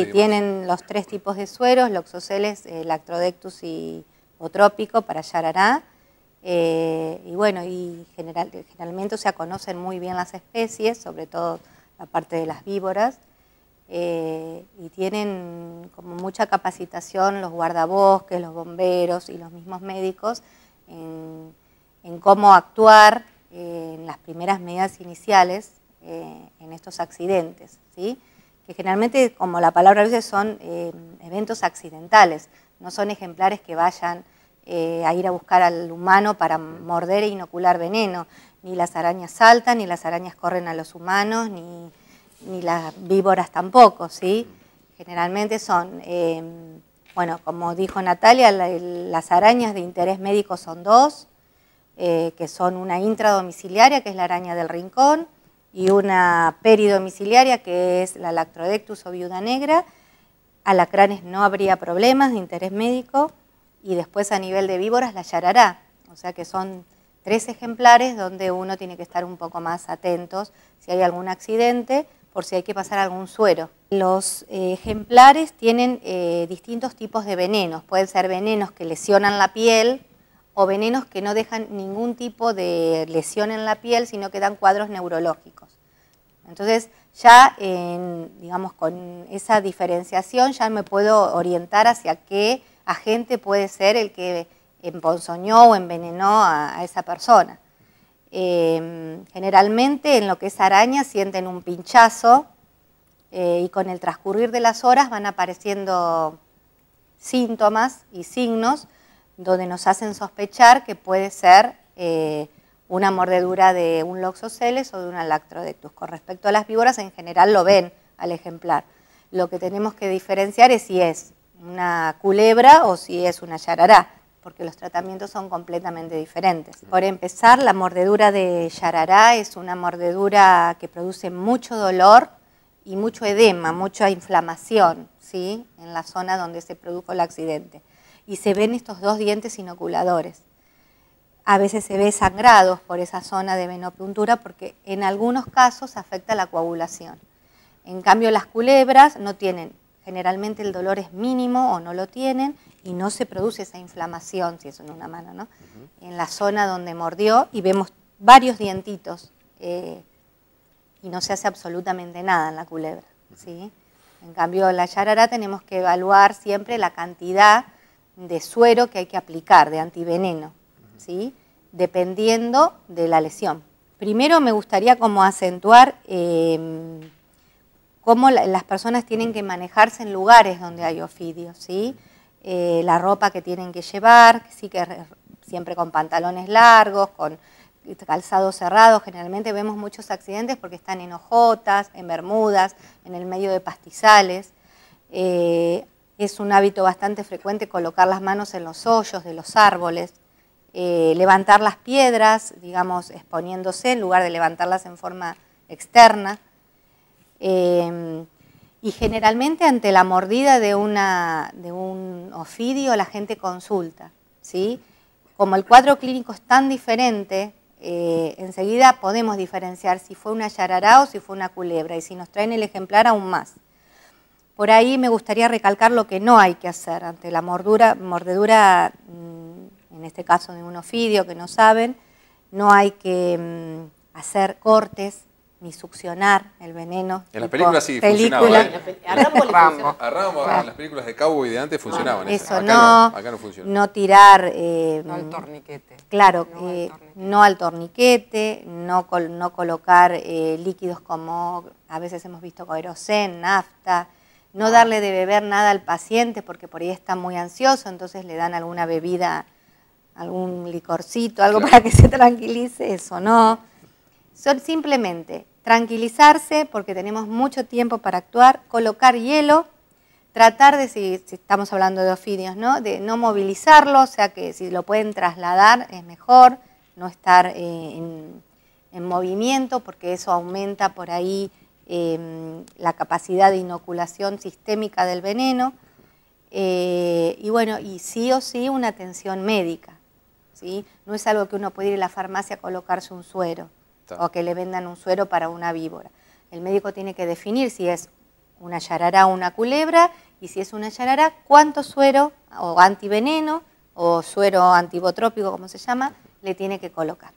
Y tienen los tres tipos de sueros, loxoceles, eh, lactrodectus y otrópico para Yarará. Eh, y bueno, y generalmente se conocen muy bien las especies, sobre todo la parte de las víboras. Eh, y tienen como mucha capacitación los guardabosques, los bomberos y los mismos médicos en, en cómo actuar en las primeras medidas iniciales en estos accidentes. ¿sí? que generalmente, como la palabra dice, son eh, eventos accidentales, no son ejemplares que vayan eh, a ir a buscar al humano para morder e inocular veneno. Ni las arañas saltan, ni las arañas corren a los humanos, ni, las víboras tampoco, ¿sí? Generalmente son, eh, bueno, como dijo Natalia, las arañas de interés médico son dos, que son una intradomiciliaria, que es la araña del rincón, y una peridomiciliaria que es la lactrodectus o viuda negra. Alacranes no habría problemas de interés médico y después a nivel de víboras la yarará. O sea que son tres ejemplares donde uno tiene que estar un poco más atentos si hay algún accidente, por si hay que pasar algún suero. Los eh, ejemplares tienen eh, distintos tipos de venenos. Pueden ser venenos que lesionan la piel, o venenos que no dejan ningún tipo de lesión en la piel, sino que dan cuadros neurológicos. Entonces, ya digamos, con esa diferenciación ya me puedo orientar hacia qué agente puede ser el que emponzoñó o envenenó a, esa persona. Em, generalmente en lo que es araña sienten un pinchazo eh, y con el transcurrir de las horas van apareciendo síntomas y signos donde nos hacen sospechar que puede ser eh, una mordedura de un loxoceles o de una lactrodectus. Con respecto a las víboras, en general lo ven al ejemplar. Lo que tenemos que diferenciar es si es una culebra o si es una yarará, porque los tratamientos son completamente diferentes. Por empezar, la mordedura de yarará es una mordedura que produce mucho dolor y mucho edema, mucha inflamación ¿sí? en la zona donde se produjo el accidente y se ven estos dos dientes inoculadores. A veces se ve sangrados por esa zona de venopuntura porque en algunos casos afecta la coagulación. En cambio, las culebras no tienen, generalmente el dolor es mínimo o no lo tienen y no se produce esa inflamación, si es en una mano, ¿no? En la zona donde mordió y vemos varios dientitos eh, y no se hace absolutamente nada en la culebra, En cambio, en la yarará tenemos que evaluar siempre la cantidad de suero que hay que aplicar, de antiveneno, ¿sí? dependiendo de la lesión. Primero me gustaría como acentuar em, cómo las personas tienen que manejarse en lugares donde hay ofidios, ¿sí? Eh, la ropa que tienen que llevar, sí que siempre con pantalones largos, con calzado cerrado, generalmente vemos muchos accidentes porque están en hojotas, en bermudas, en el medio de pastizales. Eh, es un hábito bastante frecuente colocar las manos en los hoyos de los árboles, eh, levantar las piedras, digamos, exponiéndose en lugar de levantarlas en forma externa. Em, y generalmente ante la mordida de, un ofidio la gente consulta. ¿sí? Como el cuadro clínico es tan diferente, eh, enseguida podemos diferenciar si fue una yarará o si fue una culebra y si nos traen el ejemplar aún más. Por ahí me gustaría recalcar lo que no hay que hacer ante la mordura, mordedura, mm, en este caso de un ofidio que no saben, no hay que mm, hacer cortes ni succionar el veneno. En las películas sí funcionaba. en las películas de y de antes funcionaban. eso no, no, acá no, funciona. no tirar... Eh, no al torniquete. Claro, no, al, eh, torniquete. no colocar eh, líquidos como a veces hemos visto aerosén, nafta, no ah. darle de beber nada al paciente porque por ahí está muy ansioso, entonces le dan alguna bebida, algún licorcito, algo para que se tranquilice, eso no. Son simplemente tranquilizarse porque tenemos mucho tiempo para actuar, colocar hielo, tratar de, si, estamos hablando de ofidios, ¿no? de no movilizarlo, o sea que si lo pueden trasladar es mejor, no estar eh, en movimiento porque eso aumenta por ahí Em, la capacidad de inoculación sistémica del veneno, eh, y bueno, y sí o sí una atención médica. ¿sí? No es algo que uno puede ir a la farmacia a colocarse un suero o que le vendan un suero para una víbora. El médico tiene que definir si es una yarará o una culebra y si es una yarará, cuánto suero o antiveneno o suero antibotrópico, como se llama, le tiene que colocar.